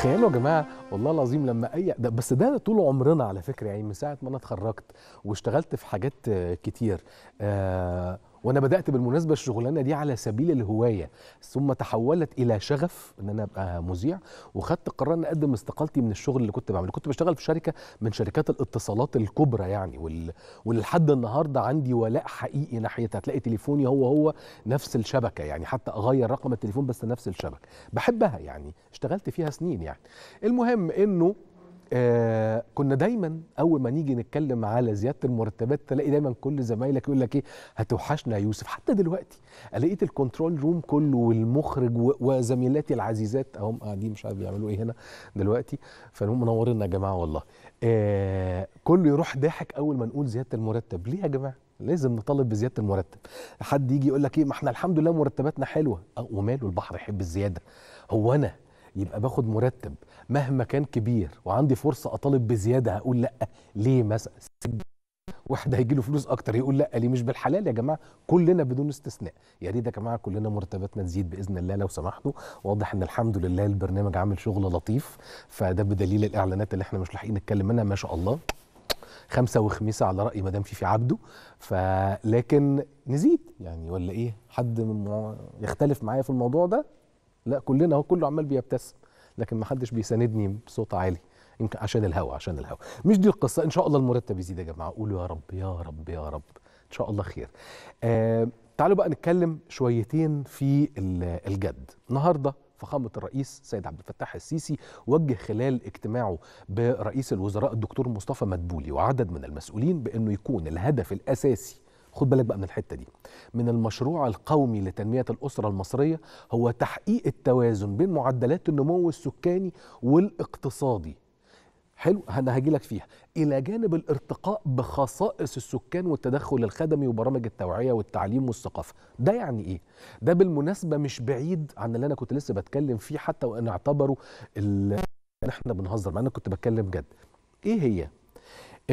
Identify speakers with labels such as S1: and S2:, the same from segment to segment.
S1: تخيلوا يا جماعه والله العظيم لما اي ده بس ده طول عمرنا على فكره يعني من ساعه ما انا اتخرجت واشتغلت في حاجات كتير آه وانا بدات بالمناسبه الشغلانه دي على سبيل الهوايه ثم تحولت الى شغف ان انا ابقى مذيع وخدت قرار ان اقدم استقالتي من الشغل اللي كنت بعمله كنت بشتغل في شركه من شركات الاتصالات الكبرى يعني وال... ولحد النهارده عندي ولاء حقيقي ناحيتها هتلاقي تليفوني هو هو نفس الشبكه يعني حتى اغير رقم التليفون بس نفس الشبكه بحبها يعني اشتغلت فيها سنين يعني المهم انه آه كنا دايما اول ما نيجي نتكلم على زياده المرتبات تلاقي دايما كل زمايلك يقول لك ايه هتوحشنا يا يوسف حتى دلوقتي لقيت الكنترول روم كله والمخرج وزميلاتي العزيزات اهم قاعدين آه، مش عارف بيعملوا ايه هنا دلوقتي فهم منورنا يا جماعه والله آه كله يروح ضاحك اول ما نقول زياده المرتب ليه يا جماعه لازم نطالب بزياده المرتب حد يجي يقول لك ايه ما احنا الحمد لله مرتباتنا حلوه آه، وماله البحر يحب الزياده هو انا يبقى باخد مرتب مهما كان كبير وعندي فرصه اطالب بزياده هقول لا ليه مثلا واحد هيجي له فلوس اكتر يقول لا ليه مش بالحلال يا جماعه كلنا بدون استثناء يا ريت يا جماعه كلنا مرتباتنا تزيد باذن الله لو سمحتوا واضح ان الحمد لله البرنامج عامل شغل لطيف فده بدليل الاعلانات اللي احنا مش لاحقين نتكلم منها ما شاء الله خمسة وخميسة على رأي مدام فيفي عبده فلكن نزيد يعني ولا إيه حد يختلف معايا في الموضوع ده لا كلنا هو كله عمال بيبتسم لكن ما حدش بيساندني بصوت عالي يمكن عشان الهوا عشان الهوا مش دي القصه ان شاء الله المرتب يزيد يا جماعه قولوا يا رب يا رب يا رب ان شاء الله خير آه تعالوا بقى نتكلم شويتين في الجد النهارده فخامة الرئيس سيد عبد الفتاح السيسي وجه خلال اجتماعه برئيس الوزراء الدكتور مصطفى مدبولي وعدد من المسؤولين بأنه يكون الهدف الأساسي خد بالك بقى من الحته دي من المشروع القومي لتنميه الاسره المصريه هو تحقيق التوازن بين معدلات النمو السكاني والاقتصادي حلو انا هاجي لك فيها الى جانب الارتقاء بخصائص السكان والتدخل الخدمي وبرامج التوعيه والتعليم والثقافه ده يعني ايه ده بالمناسبه مش بعيد عن اللي انا كنت لسه بتكلم فيه حتى وان اعتبروا ان احنا بنهزر مع انا كنت بتكلم جد ايه هي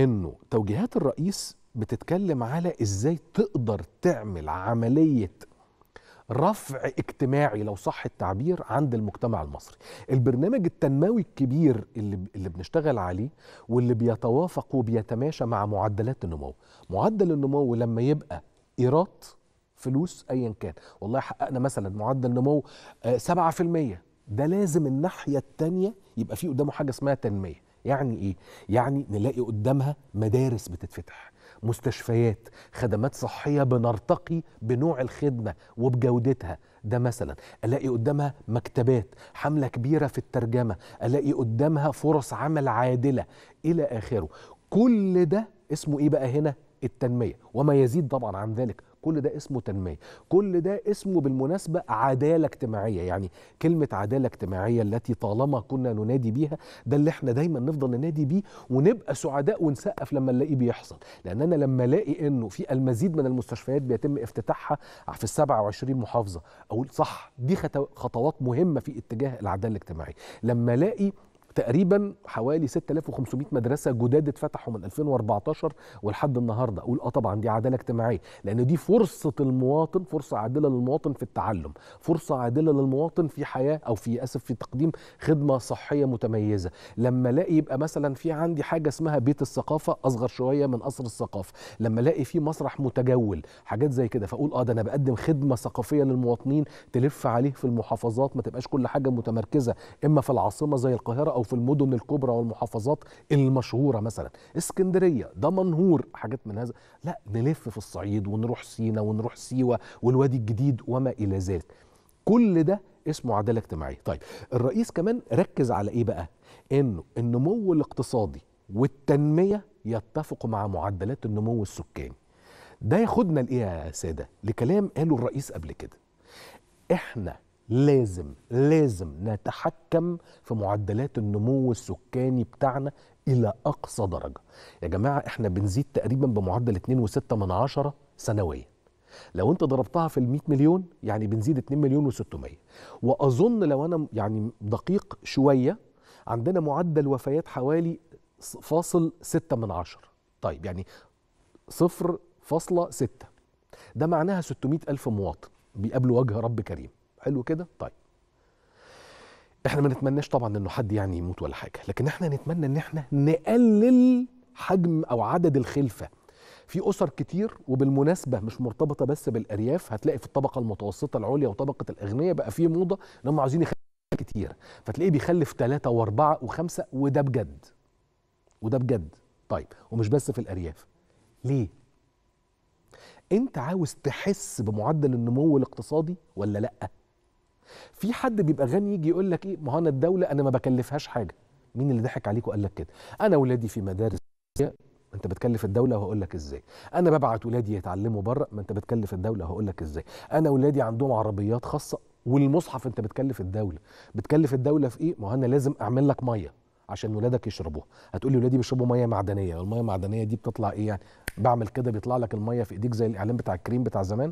S1: انه توجيهات الرئيس بتتكلم على ازاي تقدر تعمل عمليه رفع اجتماعي لو صح التعبير عند المجتمع المصري البرنامج التنموي الكبير اللي, اللي بنشتغل عليه واللي بيتوافق وبيتماشى مع معدلات النمو معدل النمو لما يبقى ايراد فلوس ايا كان والله حققنا مثلا معدل نمو 7% آه، ده لازم الناحيه الثانيه يبقى في قدامه حاجه اسمها تنميه يعني ايه يعني نلاقي قدامها مدارس بتتفتح مستشفيات خدمات صحية بنرتقي بنوع الخدمة وبجودتها ده مثلا ألاقي قدامها مكتبات حملة كبيرة في الترجمة ألاقي قدامها فرص عمل عادلة إلى آخره كل ده اسمه إيه بقى هنا التنمية وما يزيد طبعا عن ذلك كل ده اسمه تنميه كل ده اسمه بالمناسبه عداله اجتماعيه يعني كلمه عداله اجتماعيه التي طالما كنا ننادي بيها ده اللي احنا دايما نفضل ننادي بيه ونبقى سعداء ونسقف لما نلاقيه بيحصل لان انا لما الاقي انه في المزيد من المستشفيات بيتم افتتاحها في ال 27 محافظه اقول صح دي خطوات مهمه في اتجاه العداله الاجتماعيه لما الاقي تقريبا حوالي 6500 مدرسه جداد اتفتحوا من 2014 ولحد النهارده اقول اه طبعا دي عداله اجتماعيه لان دي فرصه المواطن فرصه عادله للمواطن في التعلم فرصه عادله للمواطن في حياه او في اسف في تقديم خدمه صحيه متميزه لما الاقي يبقى مثلا في عندي حاجه اسمها بيت الثقافه اصغر شويه من قصر الثقافه لما الاقي في مسرح متجول حاجات زي كده فاقول اه ده انا بقدم خدمه ثقافيه للمواطنين تلف عليه في المحافظات ما تبقاش كل حاجه متمركزه اما في العاصمه زي القاهره او في المدن الكبرى والمحافظات المشهوره مثلا اسكندريه دمنهور حاجات من هذا لا نلف في الصعيد ونروح سينا ونروح سيوه والوادي الجديد وما الى ذلك كل ده اسمه عداله اجتماعيه طيب الرئيس كمان ركز على ايه بقى انه النمو الاقتصادي والتنميه يتفقوا مع معدلات النمو السكاني ده ياخدنا لايه يا ساده لكلام قاله الرئيس قبل كده احنا لازم لازم نتحكم في معدلات النمو السكاني بتاعنا الى اقصى درجه يا جماعه احنا بنزيد تقريبا بمعدل 2.6 من عشرة سنويا لو انت ضربتها في ال مليون يعني بنزيد 2 مليون و600 واظن لو انا يعني دقيق شويه عندنا معدل وفيات حوالي فاصل 6 من عشرة طيب يعني صفر فاصلة ستة ده معناها 600 ألف مواطن بيقابلوا وجه رب كريم حلو كده طيب احنا ما نتمناش طبعا انه حد يعني يموت ولا حاجه لكن احنا نتمنى ان احنا نقلل حجم او عدد الخلفه في اسر كتير وبالمناسبه مش مرتبطه بس بالارياف هتلاقي في الطبقه المتوسطه العليا وطبقه الاغنياء بقى في موضه ان هم عايزين يخلفوا كتير فتلاقيه بيخلف ثلاثه واربعه وخمسه وده بجد وده بجد طيب ومش بس في الارياف ليه انت عاوز تحس بمعدل النمو الاقتصادي ولا لا في حد بيبقى غني يجي يقول لك ايه ما هو انا الدوله انا ما بكلفهاش حاجه مين اللي ضحك عليك وقال لك كده انا ولادي في مدارس انت بتكلف الدوله وهقول لك ازاي انا ببعت ولادي يتعلموا بره ما انت بتكلف الدوله وهقول لك ازاي انا ولادي عندهم عربيات خاصه والمصحف انت بتكلف الدوله بتكلف الدوله في ايه ما انا لازم اعمل لك ميه عشان ولادك يشربوها هتقول لي ولادي بيشربوا ميه معدنيه والميه المعدنيه دي بتطلع ايه يعني بعمل كده بيطلع لك الميه في ايديك زي الاعلان بتاع الكريم بتاع زمان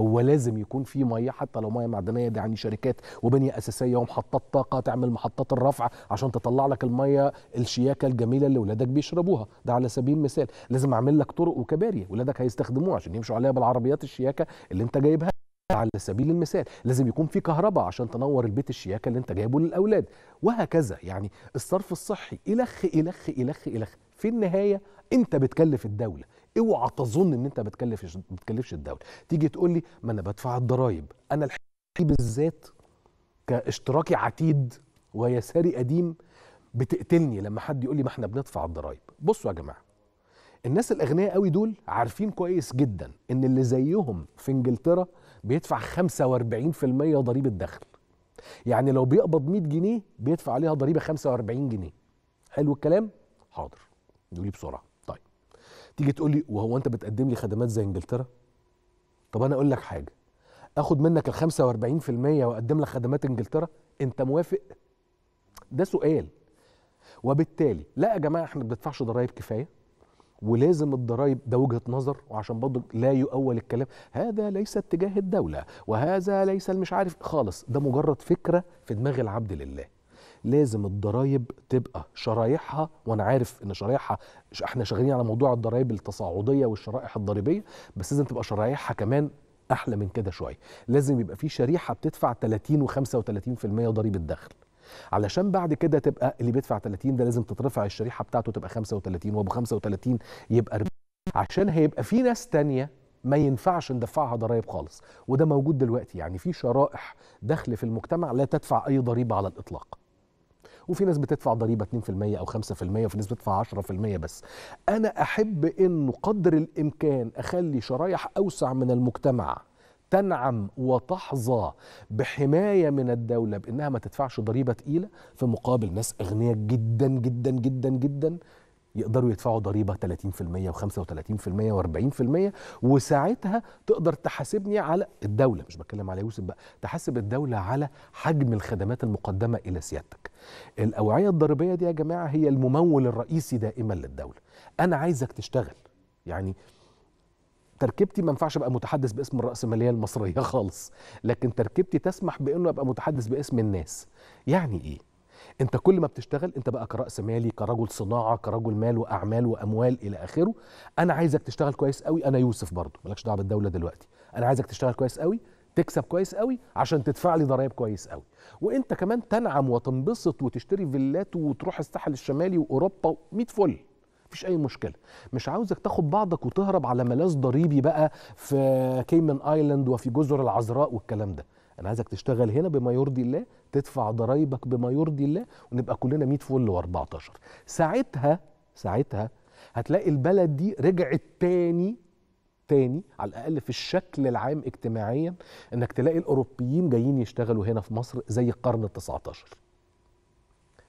S1: هو لازم يكون في ميه حتى لو ميه معدنيه دي عن شركات وبنيه اساسيه ومحطات طاقه تعمل محطات الرفع عشان تطلع لك الميه الشياكه الجميله اللي ولادك بيشربوها ده على سبيل المثال لازم اعمل لك طرق وكباري ولادك هيستخدموها عشان يمشوا عليها بالعربيات الشياكه اللي انت جايبها على سبيل المثال لازم يكون في كهرباء عشان تنور البيت الشياكه اللي انت جايبه للاولاد وهكذا يعني الصرف الصحي الخ الخ الخ الخ في النهايه انت بتكلف الدوله اوعى تظن ان انت بتكلفش بتكلفش الدوله تيجي تقول لي ما انا بدفع الضرايب انا الحقيقه بالذات كاشتراكي عتيد ويساري قديم بتقتلني لما حد يقول لي ما احنا بندفع الضرايب بصوا يا جماعه الناس الاغنياء قوي دول عارفين كويس جدا ان اللي زيهم في انجلترا بيدفع 45% ضريبه دخل يعني لو بيقبض 100 جنيه بيدفع عليها ضريبه 45 جنيه حلو الكلام حاضر نقولي إيه بسرعه تيجي تقول لي وهو انت بتقدم لي خدمات زي انجلترا طب انا اقول لك حاجه اخد منك ال 45% واقدم لك خدمات انجلترا انت موافق ده سؤال وبالتالي لا يا جماعه احنا ما بندفعش ضرائب كفايه ولازم الضرائب ده وجهه نظر وعشان برضه لا يؤول الكلام هذا ليس اتجاه الدوله وهذا ليس المش عارف خالص ده مجرد فكره في دماغ العبد لله لازم الضرايب تبقى شرايحها وانا عارف ان شرايحها احنا شغالين على موضوع الضرايب التصاعديه والشرائح الضريبيه بس لازم تبقى شرايحها كمان احلى من كده شويه لازم يبقى في شريحه بتدفع 30 و35% ضريبه دخل علشان بعد كده تبقى اللي بيدفع 30 ده لازم تترفع الشريحه بتاعته تبقى 35 وابو 35 يبقى 40 عشان هيبقى في ناس تانية ما ينفعش ندفعها ضرائب خالص وده موجود دلوقتي يعني في شرائح دخل في المجتمع لا تدفع اي ضريبه على الاطلاق وفي ناس بتدفع ضريبه 2% او 5% وفي ناس بتدفع 10% بس انا احب انه قدر الامكان اخلي شرايح اوسع من المجتمع تنعم وتحظى بحماية من الدولة بأنها ما تدفعش ضريبة تقيلة في مقابل ناس أغنياء جدا جدا جدا جدا يقدروا يدفعوا ضريبه 30% و35% و40% وساعتها تقدر تحاسبني على الدوله مش بتكلم على يوسف بقى تحاسب الدوله على حجم الخدمات المقدمه الى سيادتك. الاوعيه الضريبيه دي يا جماعه هي الممول الرئيسي دائما للدوله. انا عايزك تشتغل يعني تركيبتي ما ينفعش ابقى متحدث باسم الرأسمالية المصرية خالص لكن تركيبتي تسمح بانه ابقى متحدث باسم الناس يعني ايه انت كل ما بتشتغل انت بقى كراس مالي كرجل صناعه كرجل مال واعمال واموال الى اخره انا عايزك تشتغل كويس قوي انا يوسف برضه مالكش دعوه بالدوله دلوقتي انا عايزك تشتغل كويس قوي تكسب كويس قوي عشان تدفع لي ضرائب كويس قوي وانت كمان تنعم وتنبسط وتشتري فيلات وتروح الساحل الشمالي واوروبا 100 فل مفيش اي مشكله مش عاوزك تاخد بعضك وتهرب على ملاذ ضريبي بقى في كيمن ايلاند وفي جزر العذراء والكلام ده انا عايزك تشتغل هنا بما يرضي الله تدفع ضرايبك بما يرضي الله ونبقى كلنا 100 فل و14 ساعتها ساعتها هتلاقي البلد دي رجعت تاني تاني على الاقل في الشكل العام اجتماعيا انك تلاقي الاوروبيين جايين يشتغلوا هنا في مصر زي القرن ال 19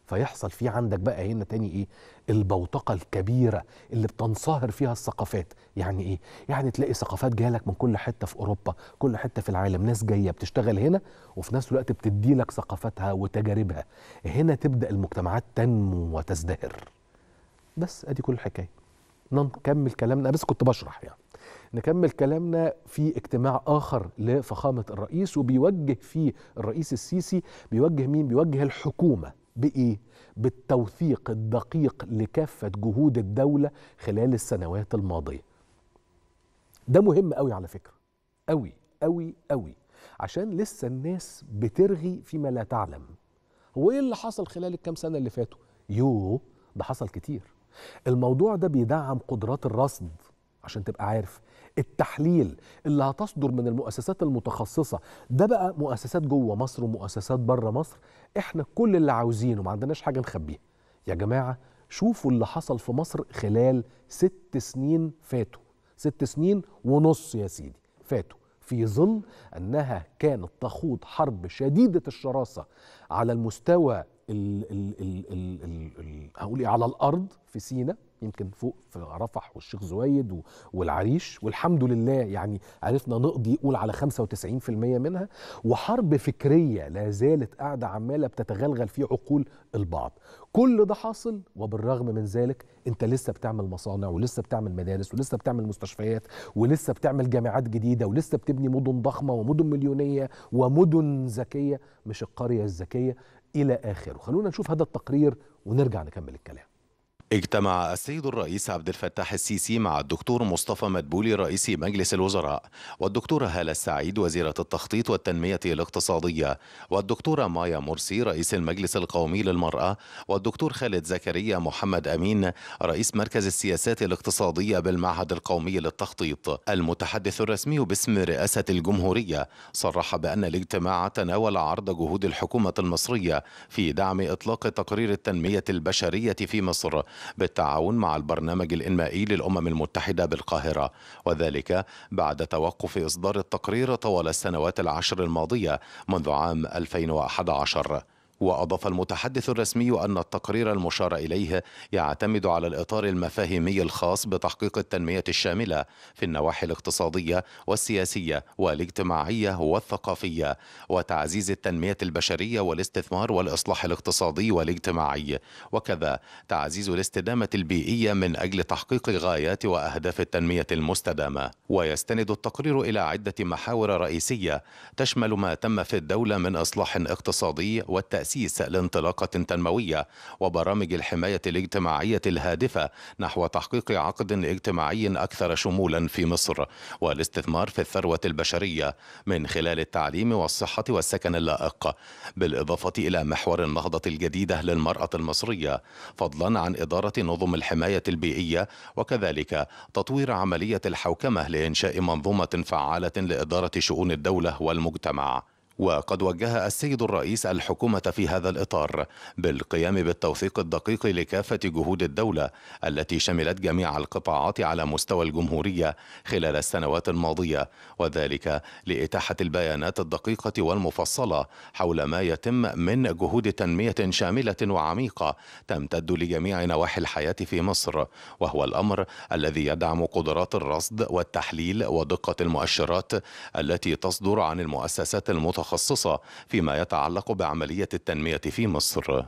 S1: فيحصل في عندك بقى هنا تاني ايه البوتقه الكبيره اللي بتنصهر فيها الثقافات يعني ايه يعني تلاقي ثقافات جايه لك من كل حته في اوروبا كل حته في العالم ناس جايه بتشتغل هنا وفي نفس الوقت بتدي لك ثقافتها وتجاربها هنا تبدا المجتمعات تنمو وتزدهر بس ادي كل الحكايه نكمل كلامنا بس كنت بشرح يعني نكمل كلامنا في اجتماع آخر لفخامة الرئيس وبيوجه فيه الرئيس السيسي بيوجه مين؟ بيوجه الحكومة بايه بالتوثيق الدقيق لكافه جهود الدوله خلال السنوات الماضيه ده مهم قوي على فكره قوي قوي قوي عشان لسه الناس بترغي فيما لا تعلم هو ايه اللي حصل خلال الكام سنه اللي فاتوا يوه ده حصل كتير الموضوع ده بيدعم قدرات الرصد عشان تبقى عارف التحليل اللي هتصدر من المؤسسات المتخصصه ده بقى مؤسسات جوه مصر ومؤسسات بره مصر احنا كل اللي عاوزينه ما عندناش حاجه نخبيها يا جماعه شوفوا اللي حصل في مصر خلال ست سنين فاتوا ست سنين ونص يا سيدي فاتوا في ظل انها كانت تخوض حرب شديده الشراسه على المستوى ال ال ال ال الـ الـ هقول ايه على الارض في سينا يمكن فوق في رفح والشيخ زويد والعريش والحمد لله يعني عرفنا نقضي قول على 95% منها وحرب فكريه لا زالت قاعده عماله بتتغلغل في عقول البعض كل ده حاصل وبالرغم من ذلك انت لسه بتعمل مصانع ولسه بتعمل مدارس ولسه بتعمل مستشفيات ولسه بتعمل جامعات جديده ولسه بتبني مدن ضخمه ومدن مليونيه ومدن ذكيه مش القريه الذكيه إلى آخره خلونا نشوف هذا التقرير ونرجع نكمل الكلام
S2: اجتمع السيد الرئيس عبد الفتاح السيسي مع الدكتور مصطفى مدبولي رئيس مجلس الوزراء والدكتورة هالة السعيد وزيرة التخطيط والتنمية الاقتصادية والدكتورة مايا مرسي رئيس المجلس القومي للمرأة والدكتور خالد زكريا محمد أمين رئيس مركز السياسات الاقتصادية بالمعهد القومي للتخطيط المتحدث الرسمي باسم رئاسة الجمهورية صرح بأن الاجتماع تناول عرض جهود الحكومة المصرية في دعم إطلاق تقرير التنمية البشرية في مصر بالتعاون مع البرنامج الإنمائي للأمم المتحدة بالقاهرة وذلك بعد توقف إصدار التقرير طوال السنوات العشر الماضية منذ عام 2011 وأضاف المتحدث الرسمي أن التقرير المشار إليه يعتمد على الإطار المفاهيمي الخاص بتحقيق التنمية الشاملة في النواحي الاقتصادية والسياسية والاجتماعية والثقافية وتعزيز التنمية البشرية والاستثمار والإصلاح الاقتصادي والاجتماعي وكذا تعزيز الاستدامة البيئية من أجل تحقيق غايات وأهداف التنمية المستدامة ويستند التقرير إلى عدة محاور رئيسية تشمل ما تم في الدولة من إصلاح اقتصادي والتأسيس تأسيس لانطلاقة تنموية وبرامج الحماية الاجتماعية الهادفة نحو تحقيق عقد اجتماعي أكثر شمولا في مصر والاستثمار في الثروة البشرية من خلال التعليم والصحة والسكن اللائق بالإضافة إلى محور النهضة الجديدة للمرأة المصرية فضلا عن إدارة نظم الحماية البيئية وكذلك تطوير عملية الحوكمة لإنشاء منظومة فعالة لإدارة شؤون الدولة والمجتمع وقد وجه السيد الرئيس الحكومة في هذا الإطار بالقيام بالتوثيق الدقيق لكافة جهود الدولة التي شملت جميع القطاعات على مستوى الجمهورية خلال السنوات الماضية وذلك لإتاحة البيانات الدقيقة والمفصلة حول ما يتم من جهود تنمية شاملة وعميقة تمتد لجميع نواحي الحياة في مصر وهو الأمر الذي يدعم قدرات الرصد والتحليل ودقة المؤشرات التي تصدر عن المؤسسات المتخصصة متخصصة فيما يتعلق بعملية التنمية في مصر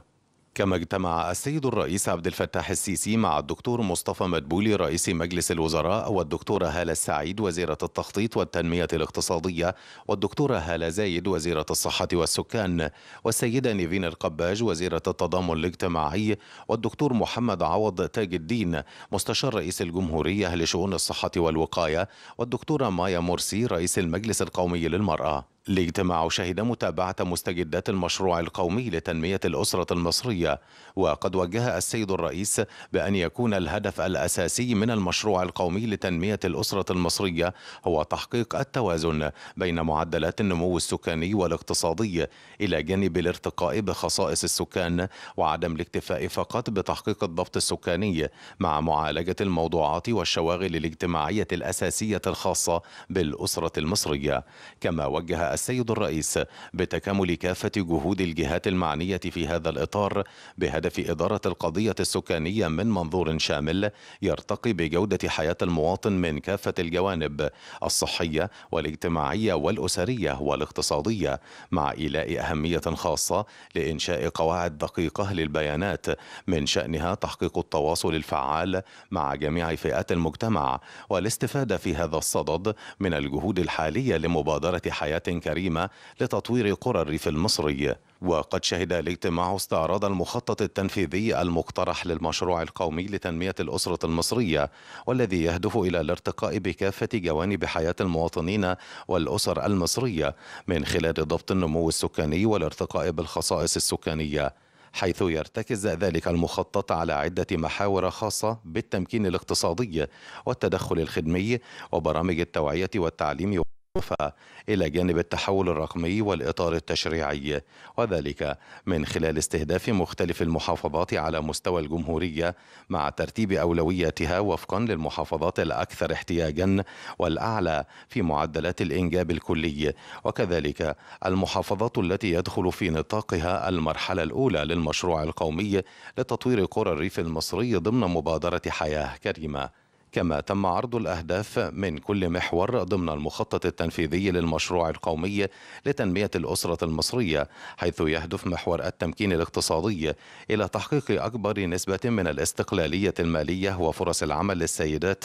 S2: كما اجتمع السيد الرئيس عبد الفتاح السيسي مع الدكتور مصطفى مدبولي رئيس مجلس الوزراء والدكتورة هالة السعيد وزيرة التخطيط والتنمية الاقتصادية والدكتورة هالة زايد وزيرة الصحة والسكان والسيدة نيفين القباج وزيرة التضامن الاجتماعي والدكتور محمد عوض تاج الدين مستشار رئيس الجمهورية لشؤون الصحة والوقاية والدكتورة مايا مرسي رئيس المجلس القومي للمرأة الاجتماع شهد متابعة مستجدات المشروع القومي لتنمية الأسرة المصرية وقد وجه السيد الرئيس بأن يكون الهدف الأساسي من المشروع القومي لتنمية الأسرة المصرية هو تحقيق التوازن بين معدلات النمو السكاني والاقتصادي إلى جانب الارتقاء بخصائص السكان وعدم الاكتفاء فقط بتحقيق الضبط السكاني مع معالجة الموضوعات والشواغل الاجتماعية الأساسية الخاصة بالأسرة المصرية كما وجه السيد الرئيس بتكامل كافة جهود الجهات المعنية في هذا الإطار بهدف إدارة القضية السكانية من منظور شامل يرتقي بجودة حياة المواطن من كافة الجوانب الصحية والاجتماعية والأسرية والاقتصادية مع إيلاء أهمية خاصة لإنشاء قواعد دقيقة للبيانات من شأنها تحقيق التواصل الفعال مع جميع فئات المجتمع والاستفادة في هذا الصدد من الجهود الحالية لمبادرة حياة كريمة لتطوير قرى الريف المصري وقد شهد الاجتماع استعراض المخطط التنفيذي المقترح للمشروع القومي لتنمية الأسرة المصرية والذي يهدف إلى الارتقاء بكافة جوانب حياة المواطنين والأسر المصرية من خلال ضبط النمو السكاني والارتقاء بالخصائص السكانية حيث يرتكز ذلك المخطط على عدة محاور خاصة بالتمكين الاقتصادي والتدخل الخدمي وبرامج التوعية والتعليم الكفاءة إلى جانب التحول الرقمي والإطار التشريعي وذلك من خلال استهداف مختلف المحافظات على مستوى الجمهورية مع ترتيب أولوياتها وفقا للمحافظات الأكثر احتياجا والأعلى في معدلات الإنجاب الكلي وكذلك المحافظات التي يدخل في نطاقها المرحلة الأولى للمشروع القومي لتطوير قرى الريف المصري ضمن مبادرة حياة كريمة كما تم عرض الأهداف من كل محور ضمن المخطط التنفيذي للمشروع القومي لتنمية الأسرة المصرية حيث يهدف محور التمكين الاقتصادي إلى تحقيق أكبر نسبة من الاستقلالية المالية وفرص العمل للسيدات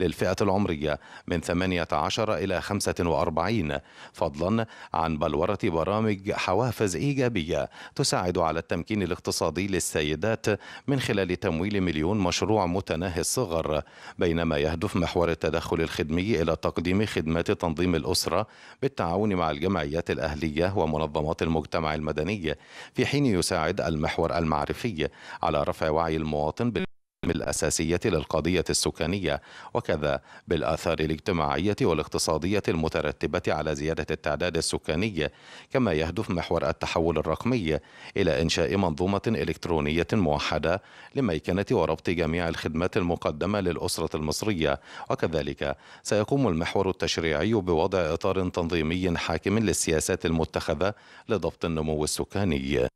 S2: للفئة العمرية من 18 إلى 45 فضلا عن بلورة برامج حوافز إيجابية تساعد على التمكين الاقتصادي للسيدات من خلال تمويل مليون مشروع متناهي الصغر بينما يهدف محور التدخل الخدمي إلى تقديم خدمات تنظيم الأسرة بالتعاون مع الجمعيات الأهلية ومنظمات المجتمع المدني في حين يساعد المحور المعرفي على رفع وعي المواطن بال... الأساسية للقضية السكانية وكذا بالآثار الاجتماعية والاقتصادية المترتبة على زيادة التعداد السكاني كما يهدف محور التحول الرقمي إلى إنشاء منظومة إلكترونية موحدة لميكنة وربط جميع الخدمات المقدمة للأسرة المصرية وكذلك سيقوم المحور التشريعي بوضع إطار تنظيمي حاكم للسياسات المتخذة لضبط النمو السكاني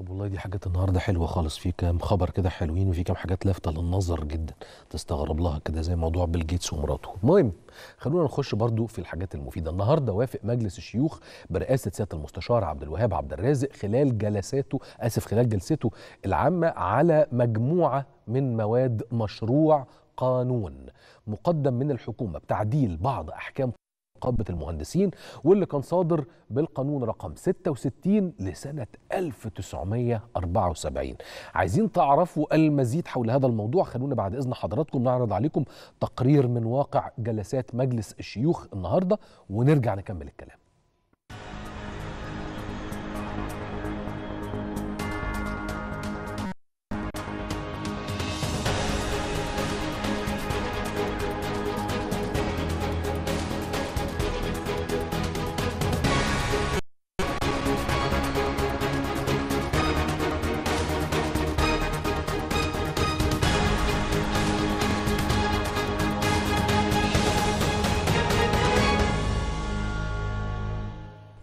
S1: طب والله دي حاجات النهارده حلوه خالص في كام خبر كده حلوين وفي كام حاجات لافته للنظر جدا تستغرب لها كده زي موضوع بيل جيتس ومراته المهم خلونا نخش برضو في الحاجات المفيده النهارده وافق مجلس الشيوخ برئاسه سياده المستشار عبد الوهاب عبد الرازق خلال جلساته اسف خلال جلسته العامه على مجموعه من مواد مشروع قانون مقدم من الحكومه بتعديل بعض احكام نقابه المهندسين واللي كان صادر بالقانون رقم 66 لسنة 1974 عايزين تعرفوا المزيد حول هذا الموضوع خلونا بعد إذن حضراتكم نعرض عليكم تقرير من واقع جلسات مجلس الشيوخ النهاردة ونرجع نكمل الكلام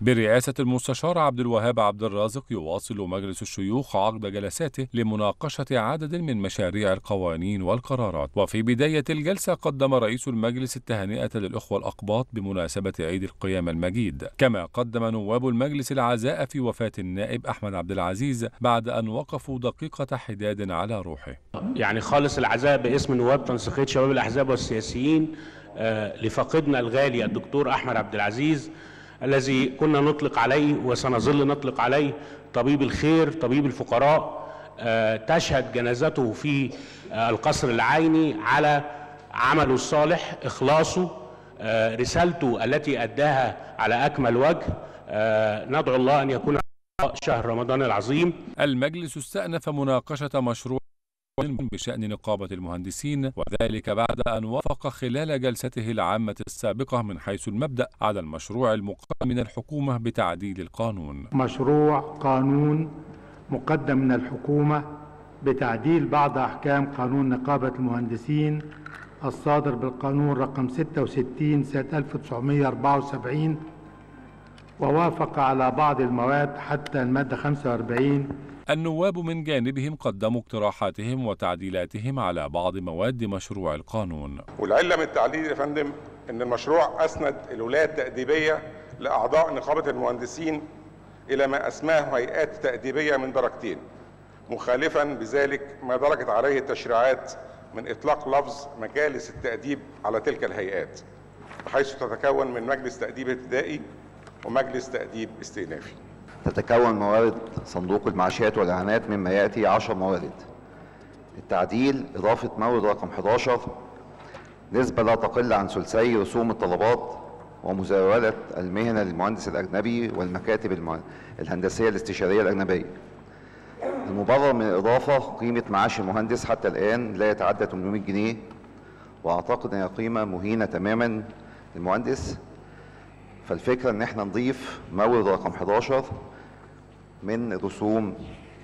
S3: برئاسة المستشار عبد الوهاب عبد الرازق يواصل مجلس الشيوخ عقد جلساته لمناقشة عدد من مشاريع القوانين والقرارات وفي بداية الجلسة قدم رئيس المجلس التهنئة للأخوة الأقباط بمناسبة عيد القيامة المجيد كما قدم نواب المجلس العزاء في وفاة النائب أحمد عبد العزيز بعد أن وقفوا دقيقة حداد على روحه يعني خالص العزاء باسم نواب تنسيقية شباب الأحزاب والسياسيين آه، لفقدنا الغالي الدكتور
S1: أحمد عبد العزيز الذي كنا نطلق عليه وسنظل نطلق عليه طبيب الخير طبيب الفقراء آه، تشهد جنازته في آه، القصر العيني على عمله الصالح إخلاصه آه، رسالته
S3: التي أداها على أكمل وجه ندعو الله أن يكون شهر رمضان العظيم المجلس استأنف مناقشة مشروع بشأن نقابة المهندسين وذلك بعد أن وافق خلال جلسته العامة السابقة من حيث المبدأ على المشروع المقدم من الحكومة بتعديل القانون
S4: مشروع قانون مقدم من الحكومة بتعديل بعض أحكام قانون نقابة المهندسين الصادر بالقانون رقم 66 سنة 1974 ووافق على بعض المواد حتى المادة
S3: 45 النواب من جانبهم قدموا اقتراحاتهم وتعديلاتهم على بعض مواد مشروع القانون والعلة من التعديل يا فندم أن المشروع أسند الولاية التأديبية لأعضاء نقابة المهندسين إلى ما أسماه هيئات تأديبية من درجتين مخالفا بذلك ما درجت عليه التشريعات من إطلاق لفظ مجالس التأديب على تلك الهيئات بحيث تتكون من مجلس تأديب ابتدائي ومجلس تأديب استئنافي
S5: تتكون موارد
S2: صندوق المعاشات والإعانات مما يأتي 10 موارد التعديل إضافة مورد رقم 11 نسبة لا تقل عن ثلثي رسوم الطلبات ومزاولة المهنة للمهندس الأجنبي والمكاتب الهندسية الاستشارية الأجنبية المبرر من الإضافة قيمة معاش المهندس حتى الآن لا يتعدى 800 جنيه وأعتقد أنها قيمة مهينة تماما للمهندس فالفكرة إن إحنا نضيف مورد رقم 11 من رسوم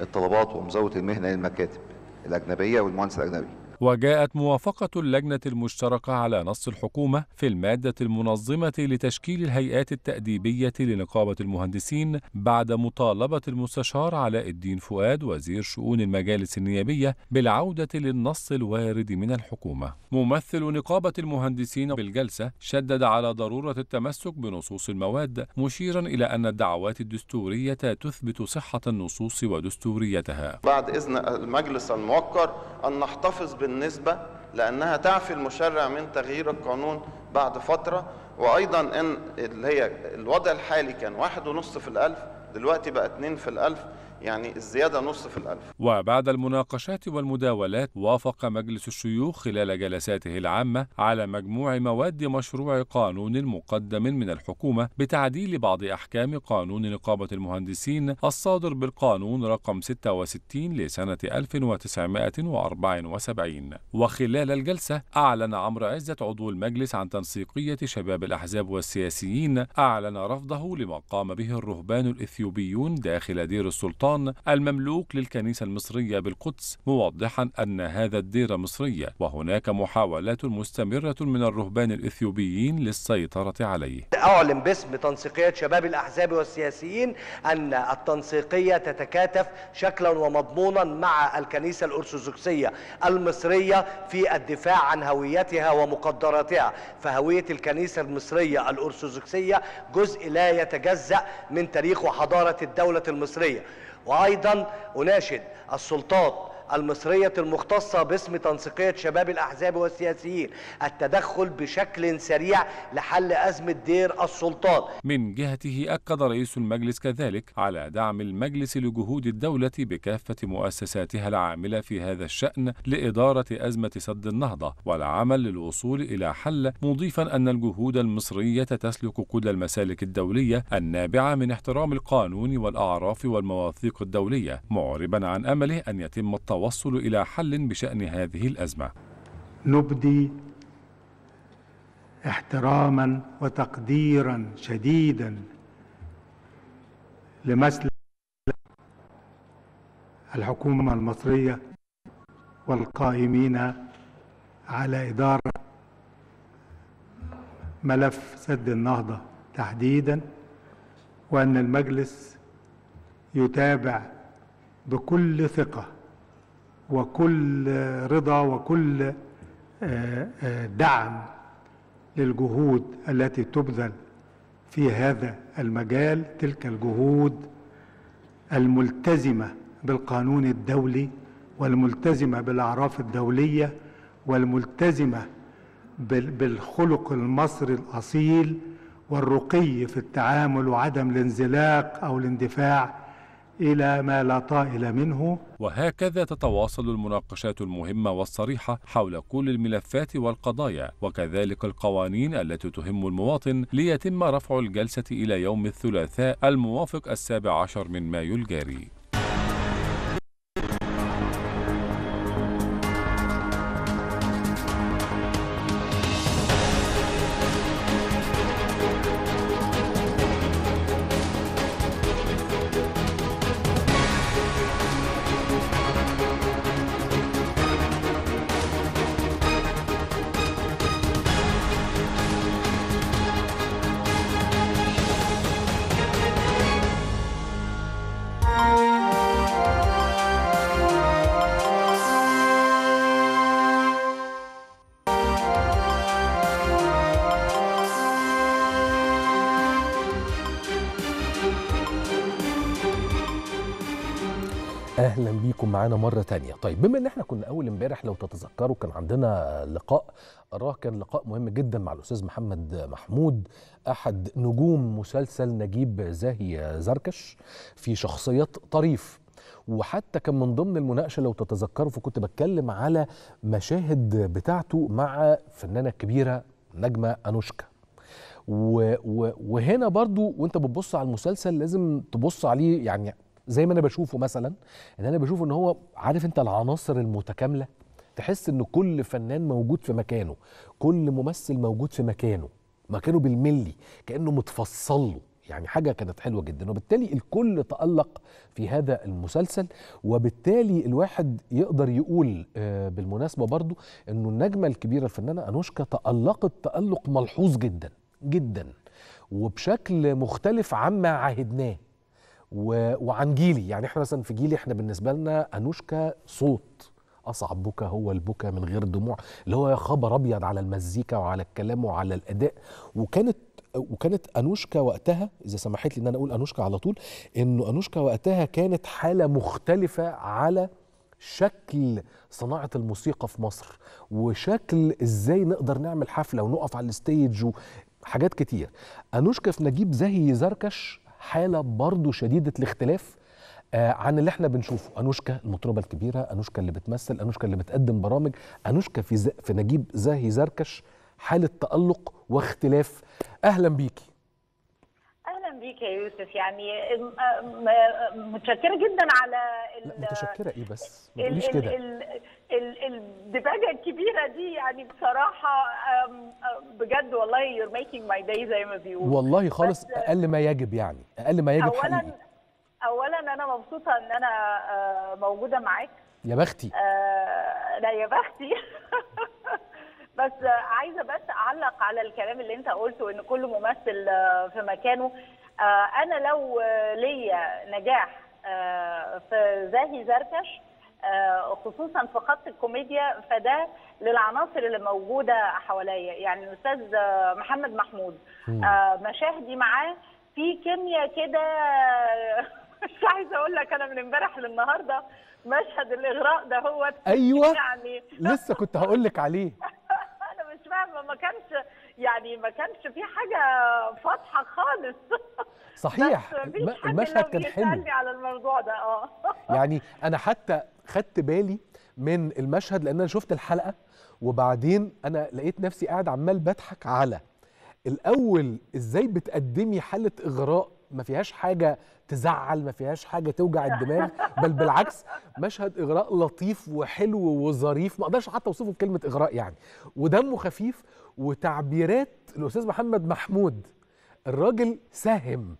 S2: الطلبات ومزاوله المهنه للمكاتب الاجنبيه والمهندس الاجنبي
S3: وجاءت موافقة اللجنة المشتركة على نص الحكومة في المادة المنظمة لتشكيل الهيئات التأديبية لنقابة المهندسين بعد مطالبة المستشار علاء الدين فؤاد وزير شؤون المجالس النيابية بالعودة للنص الوارد من الحكومة. ممثل نقابة المهندسين بالجلسة شدد على ضرورة التمسك بنصوص المواد مشيرا إلى أن الدعوات الدستورية تثبت صحة النصوص ودستوريتها.
S2: بعد إذن المجلس الموقر أن نحتفظ بال النسبة لأنها تعفي المشرع من تغيير القانون بعد فترة وأيضا إن اللي هي الوضع الحالي كان واحد ونص في الألف دلوقتي بقى اتنين في الألف يعني الزيادة نص في الألف
S3: وبعد المناقشات والمداولات وافق مجلس الشيوخ خلال جلساته العامة على مجموع مواد مشروع قانون مقدم من الحكومة بتعديل بعض أحكام قانون نقابة المهندسين الصادر بالقانون رقم 66 لسنة 1974 وخلال الجلسة أعلن عمرو عزت عضو المجلس عن تنسيقية شباب الأحزاب والسياسيين أعلن رفضه لما قام به الرهبان الإثيوبيون داخل دير السلطان طهران المملوك للكنيسة المصرية بالقدس موضحا أن هذا الدير مصرية وهناك محاولات مستمرة من الرهبان الإثيوبيين للسيطرة عليه
S1: أعلن باسم تنسيقية شباب الأحزاب والسياسيين أن التنسيقية تتكاتف شكلا ومضمونا مع الكنيسة الأرثوذكسية المصرية
S4: في الدفاع عن هويتها ومقدراتها فهوية الكنيسة المصرية الأرثوذكسية جزء لا يتجزأ من تاريخ وحضارة الدولة المصرية وايضا اناشد السلطات المصرية المختصة باسم تنسيقية
S1: شباب الأحزاب والسياسيين التدخل بشكل سريع لحل أزمة
S3: دير السلطان من جهته أكد رئيس المجلس كذلك على دعم المجلس لجهود الدولة بكافة مؤسساتها العاملة في هذا الشأن لإدارة أزمة سد النهضة والعمل للوصول إلى حل مضيفا أن الجهود المصرية تسلك كل المسالك الدولية النابعة من احترام القانون والأعراف والمواثيق الدولية معربا عن أمله أن يتم التطبيق التوصل إلى حل بشأن هذه الأزمة
S4: نبدي احتراما وتقديرا شديدا لمثل الحكومة المصرية والقائمين على إدارة ملف سد النهضة تحديدا وأن المجلس يتابع بكل ثقة وكل رضا وكل آه، آه، دعم للجهود التي تبذل في هذا المجال تلك الجهود الملتزمه بالقانون الدولي والملتزمه بالاعراف الدوليه والملتزمه بالخلق المصري الاصيل والرقي في التعامل وعدم الانزلاق او الاندفاع إلى ما لا طائل منه
S3: وهكذا تتواصل المناقشات المهمة والصريحة حول كل الملفات والقضايا وكذلك القوانين التي تهم المواطن ليتم رفع الجلسة إلى يوم الثلاثاء الموافق السابع عشر من مايو الجاري
S1: اهلا بيكم معانا مره تانية طيب بما ان احنا كنا اول امبارح لو تتذكروا كان عندنا لقاء اراه كان لقاء مهم جدا مع الاستاذ محمد محمود احد نجوم مسلسل نجيب زاهي زركش في شخصيه طريف وحتى كان من ضمن المناقشه لو تتذكروا فكنت بتكلم على مشاهد بتاعته مع فنانه كبيره نجمه انوشكا و و وهنا برضو وانت بتبص على المسلسل لازم تبص عليه يعني زي ما انا بشوفه مثلا ان انا بشوفه ان هو عارف انت العناصر المتكامله تحس ان كل فنان موجود في مكانه كل ممثل موجود في مكانه مكانه بالملي كانه متفصل له يعني حاجه كانت حلوه جدا وبالتالي الكل تالق في هذا المسلسل وبالتالي الواحد يقدر يقول آه، بالمناسبه برضو انه النجمه الكبيره الفنانه انوشكا تالقت تالق ملحوظ جدا جدا وبشكل مختلف عما عهدناه و... وعن جيلي يعني احنا مثلا في جيلي احنا بالنسبه لنا انوشكا صوت اصعب بكا هو البكا من غير دموع اللي هو يا خبر ابيض على المزيكا وعلى الكلام وعلى الاداء وكانت وكانت انوشكا وقتها اذا سمحت لي ان انا اقول انوشكا على طول انه انوشكا وقتها كانت حاله مختلفه على شكل صناعة الموسيقى في مصر وشكل ازاي نقدر نعمل حفلة ونقف على الستيج وحاجات كتير أنوشكا في نجيب زهي زركش حاله برضه شديده الاختلاف آه، عن اللي احنا بنشوفه انوشكا المطربه الكبيره انوشكا اللي بتمثل انوشكا اللي بتقدم برامج انوشكا في ز... في نجيب زاهي زركش حاله تالق واختلاف اهلا بيكي
S6: بيك يا يوسف يعني متشكره جدا على لا متشكره
S1: ايه بس ما تقوليش كده
S6: الدباجه الكبيره دي يعني بصراحه بجد والله يور ميكينج ماي داي زي ما بيقولوا والله خالص اقل
S1: ما يجب يعني اقل ما يجب اولا حقيقي.
S6: اولا انا مبسوطه ان انا آه، موجوده معاك يا بختي آه لا يا بختي بس عايزه بس اعلق على الكلام اللي انت قلته ان كل ممثل آه، في مكانه آه، انا لو آه، ليا نجاح آه، في زاهي زركش خصوصا في خط الكوميديا فده للعناصر اللي موجوده حواليا يعني الاستاذ محمد محمود مشاهدي معاه في كيمياء كده مش عايزه اقول لك انا من امبارح للنهارده مشهد الاغراء ده هو ايوه يعني
S1: لسه كنت هقول لك عليه
S6: انا مش فاهمه ما كانش يعني ما كانش في حاجه فاتحه خالص
S1: صحيح المشهد كان حلو
S6: على الموضوع ده اه
S1: يعني انا حتى خدت بالي من المشهد لان انا شفت الحلقه وبعدين انا لقيت نفسي قاعد عمال بضحك على الاول ازاي بتقدمي حاله اغراء ما فيهاش حاجه تزعل ما فيهاش حاجه توجع الدماغ بل بالعكس مشهد اغراء لطيف وحلو وظريف ما اقدرش حتى اوصفه بكلمه اغراء يعني ودمه خفيف وتعبيرات الاستاذ محمد محمود الراجل ساهم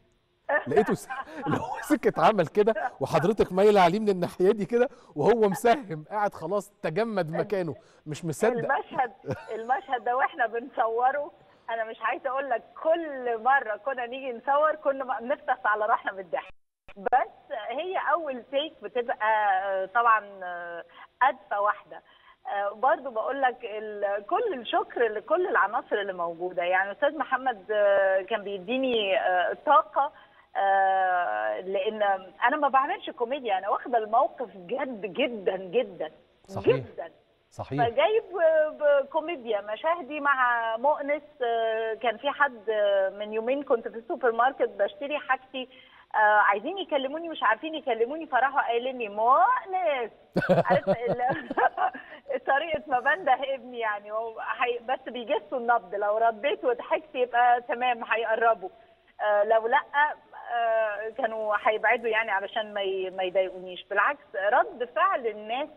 S1: لقيته س... هو سكت عمل كده وحضرتك مايله عليه من الناحيه دي كده وهو مسهم قاعد خلاص تجمد مكانه مش
S6: مصدق المشهد المشهد ده واحنا بنصوره انا مش عايزه اقول لك كل مره كنا نيجي نصور كنا بنفتح على راحنا من الضحك بس هي اول تيك بتبقى آه، طبعا قدفه آه، واحده آه، برضه بقول لك كل الشكر لكل العناصر اللي موجوده يعني استاذ محمد آه، كان بيديني آه، طاقه لان انا ما بعملش كوميديا انا واخده الموقف جد جدا جدا صحيح. جدا صحيح فجايب كوميديا مشاهدي مع مؤنس كان في حد من يومين كنت في السوبر ماركت بشتري حاجتي آه عايزين يكلموني مش عارفين يكلموني فراحوا قايلين لي مؤنس طريقه ما بنده ابني يعني هو بس بيجسوا النبض لو رديت وضحكت يبقى تمام هيقربوا آه لو لا آه كانوا هيبعدوا يعني علشان ما ما يضايقونيش بالعكس رد فعل الناس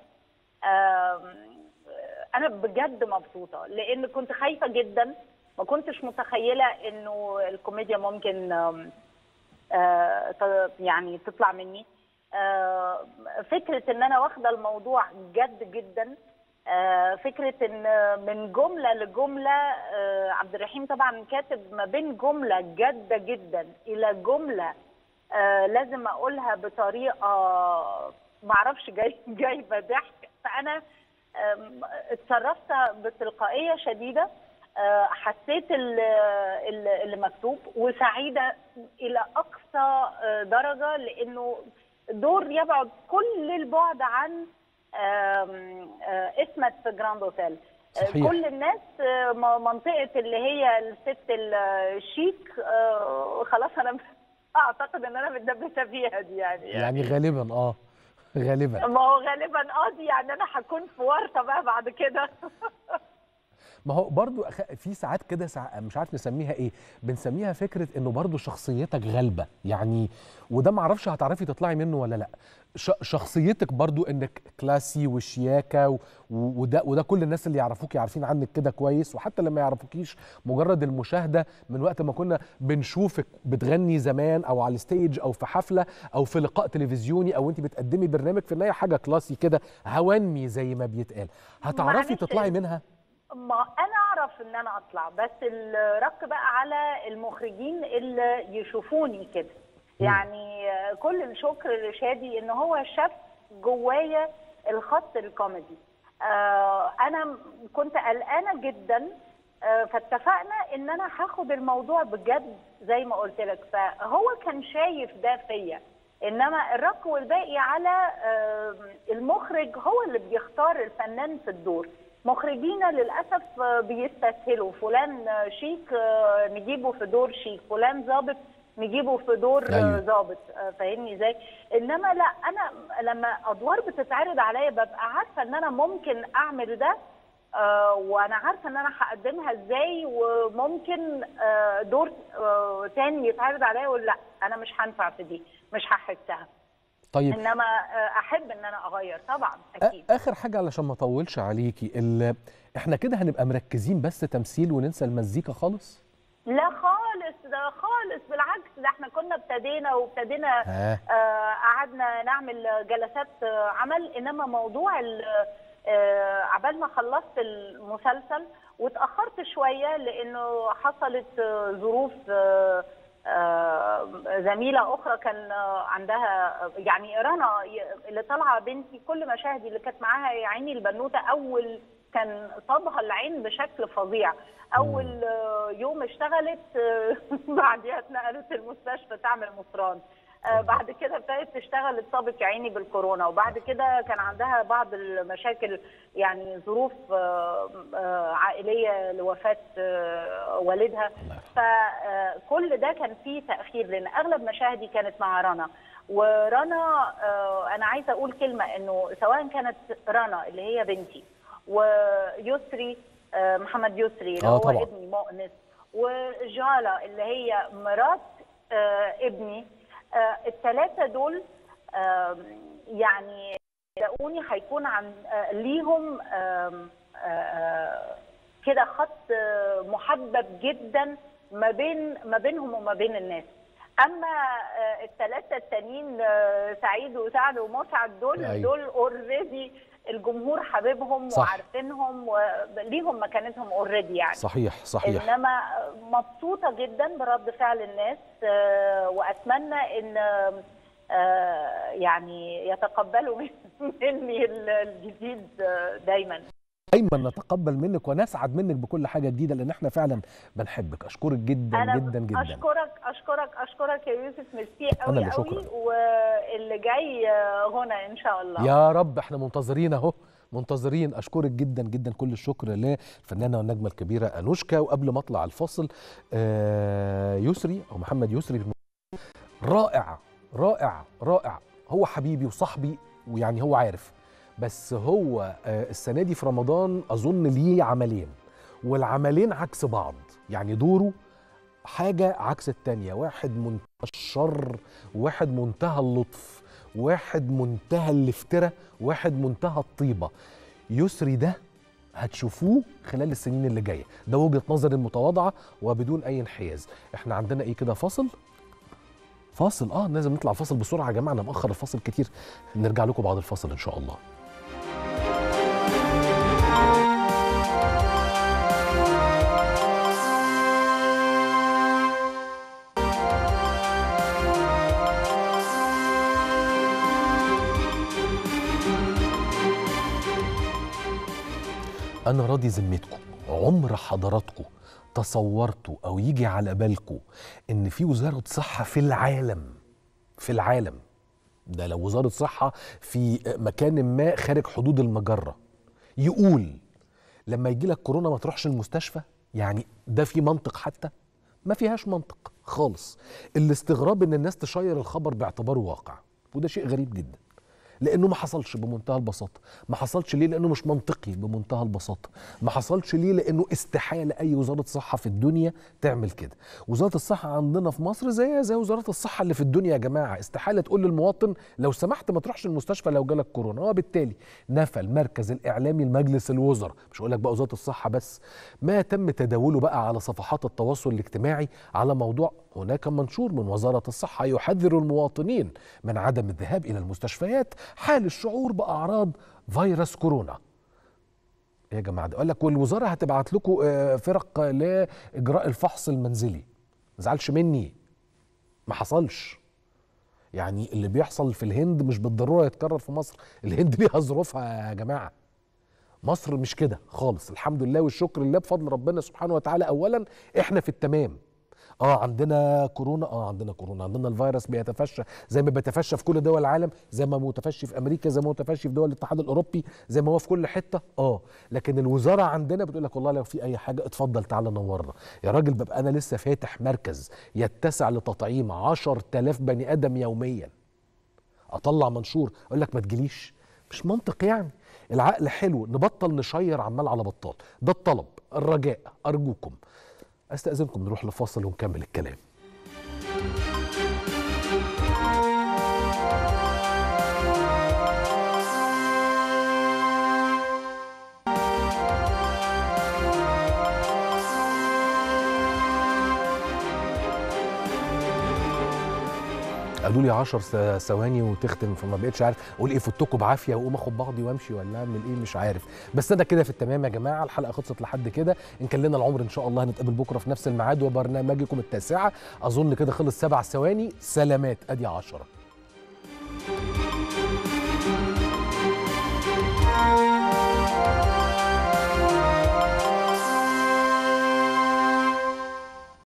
S6: انا بجد مبسوطه لان كنت خايفه جدا ما كنتش متخيله انه الكوميديا ممكن آه، يعني تطلع مني آه، فكره ان انا واخده الموضوع جد جدا آه، فكره ان من جمله لجمله عبد الرحيم طبعا كاتب ما بين جمله جاده جدا الى جمله لازم اقولها بطريقه معرفش جاي جايبه ضحك فانا اتصرفت بتلقائيه شديده آه، حسيت اللي مكتوب وسعيده الى اقصى آه، درجه لانه دور يبعد كل البعد عن آه، اسمت في جراند اوتيل صحيح. كل الناس منطقه اللي هي الست الشيك خلاص انا اعتقد ان انا متدبسه فيها دي يعني يعني
S4: غالبا
S1: اه غالبا ما
S6: هو غالبا اه دي يعني انا هكون في ورطه بقى بعد كده
S1: ما هو برضو في ساعات كده ساعة مش عارف نسميها ايه بنسميها فكره انه برضو شخصيتك غالبه يعني وده ما اعرفش هتعرفي تطلعي منه ولا لا شخصيتك برضو انك كلاسي وشياكه وده وده كل الناس اللي يعرفوك يعرفين عنك كده كويس وحتى لما يعرفوكيش مجرد المشاهده من وقت ما كنا بنشوفك بتغني زمان او على الستيج او في حفله او في لقاء تلفزيوني او انت بتقدمي برنامج في النهايه حاجه كلاسي كده هوانمي زي ما بيتقال هتعرفي تطلعي منها
S6: ما انا اعرف ان انا اطلع بس الرك بقى على المخرجين اللي يشوفوني كده يعني كل الشكر لشادي ان هو شاف جوايا الخط الكوميدي آه، انا كنت قلقانه جدا آه، فاتفقنا ان انا هاخد الموضوع بجد زي ما قلت لك فهو كان شايف ده فيا انما الرك والباقي على آه، المخرج هو اللي بيختار الفنان في الدور مخرجينا للاسف بيستسهلوا فلان شيك آه، نجيبه في دور شيك فلان ظابط نجيبه في دور آه، أيوة. ظابط أيوه. فاهمني ازاي انما لا انا لما ادوار بتتعرض عليا ببقى عارفه ان انا ممكن اعمل ده آه، وانا عارفه ان انا هقدمها ازاي وممكن دور تاني يتعرض عليا ولا لا انا مش هنفع في دي مش هحسها طيب انما آه، احب ان انا اغير طبعا اكيد
S1: اخر حاجه علشان ما اطولش عليكي احنا كده هنبقى مركزين بس تمثيل وننسى المزيكا خالص
S6: لا خالص ده خالص بالعكس ده احنا كنا ابتدينا وابتدينا آه, آه، قعدنا نعمل جلسات عمل انما موضوع آه، عبال ما خلصت المسلسل واتاخرت شويه لانه حصلت ظروف آه، زميله اخرى كان عندها يعني رنا اللي طالعه بنتي كل مشاهدي اللي كانت معاها يا عيني البنوته اول كان صابها العين بشكل فظيع اول يوم اشتغلت آه، بعدها اتنقلت المستشفى تعمل مصران آه، بعد كده ابتدت تشتغل اتصابت يا عيني بالكورونا وبعد كده كان عندها بعض المشاكل يعني ظروف آه، آه، عائليه لوفاه والدها فكل ده كان فيه تاخير لان اغلب مشاهدي كانت مع رنا ورنا انا عايزه اقول كلمه انه سواء كانت رنا اللي هي بنتي ويسري محمد يسري اللي هو ابني مؤنس وجالا اللي هي مرات ابني آه، الثلاثه دول يعني صدقوني هيكون عن آه، ليهم آه، كده خط محبب جدا ما بين ما بينهم وما بين الناس اما الثلاثه التانيين سعيد وسعد ومسعد دول أيوة. دول اوريدي الجمهور حبيبهم صح. وعارفينهم وليهم مكانتهم اوريدي يعني صحيح صحيح انما مبسوطه جدا برد فعل الناس آه، واتمنى ان آه، يعني يتقبلوا مني الجديد آه، دايما
S1: دايما نتقبل منك ونسعد منك بكل حاجه جديده لان احنا فعلا بنحبك اشكرك جدا أنا جدا جدا
S6: اشكرك اشكرك اشكرك يا يوسف ميرسي قوي قوي واللي جاي هنا ان شاء الله يا
S1: رب احنا منتظرين اهو منتظرين اشكرك جدا جدا كل الشكر للفنانه والنجمه الكبيره انوشكا وقبل ما اطلع الفاصل آه، يسري او محمد يسري رائع رائع رائع هو حبيبي وصاحبي ويعني هو عارف بس هو آه، السنه دي في رمضان اظن ليه عملين والعملين عكس بعض يعني دوره حاجه عكس التانيه واحد منتهى الشر واحد منتهى اللطف واحد منتهى الافتراء واحد منتهى الطيبه يسري ده هتشوفوه خلال السنين اللي جايه ده وجهه نظري المتواضعه وبدون اي انحياز احنا عندنا ايه كده فاصل فاصل اه لازم نطلع فاصل بسرعه يا جماعه انا مأخر الفاصل كتير نرجع لكم بعد الفاصل ان شاء الله أنا راضي ذمتكم عمر حضراتكم تصورتوا أو يجي على بالكم إن في وزارة صحة في العالم في العالم ده لو وزارة صحة في مكان ما خارج حدود المجرة يقول لما يجي لك كورونا ما تروحش المستشفى يعني ده في منطق حتى ما فيهاش منطق خالص الاستغراب ان الناس تشير الخبر باعتباره واقع وده شيء غريب جدا لانه ما حصلش بمنتهى البساطه ما حصلش ليه لانه مش منطقي بمنتهى البساطه ما حصلش ليه لانه استحاله اي وزاره صحه في الدنيا تعمل كده وزاره الصحه عندنا في مصر زي زي وزاره الصحه اللي في الدنيا يا جماعه استحاله تقول للمواطن لو سمحت ما تروحش المستشفى لو جالك كورونا وبالتالي نفى المركز الاعلامي لمجلس الوزراء مش هقول لك بقى وزاره الصحه بس ما تم تداوله بقى على صفحات التواصل الاجتماعي على موضوع هناك منشور من وزارة الصحة يحذر المواطنين من عدم الذهاب إلى المستشفيات حال الشعور بأعراض فيروس كورونا يا جماعة قال لك والوزارة هتبعت لكم آه، فرق لإجراء الفحص المنزلي ما زعلش مني ما حصلش يعني اللي بيحصل في الهند مش بالضرورة يتكرر في مصر الهند ليها ظروفها يا جماعة مصر مش كده خالص الحمد لله والشكر لله بفضل ربنا سبحانه وتعالى أولا إحنا في التمام اه عندنا كورونا اه عندنا كورونا عندنا الفيروس بيتفشى زي ما بيتفشى في كل دول العالم زي ما متفشي في امريكا زي ما متفشي في دول الاتحاد الاوروبي زي ما هو في كل حته اه لكن الوزاره عندنا بتقول لك والله لو في اي حاجه اتفضل تعالى نورنا يا راجل ببقى انا لسه فاتح مركز يتسع لتطعيم 10000 بني ادم يوميا اطلع منشور اقول لك ما تجيليش مش منطق يعني العقل حلو نبطل نشير عمال على بطال ده الطلب الرجاء ارجوكم استاذنكم نروح لفاصل ونكمل الكلام قالوا لي 10 ثواني وتختم فما بقتش عارف اقول ايه فتكم بعافيه واقوم اخد بعضي وامشي ولا اعمل ايه مش عارف بس انا كده في التمام يا جماعه الحلقه خلصت لحد كده ان كان لنا العمر ان شاء الله هنتقابل بكره في نفس الميعاد وبرنامجكم التاسعه اظن كده خلص سبع ثواني سلامات ادي 10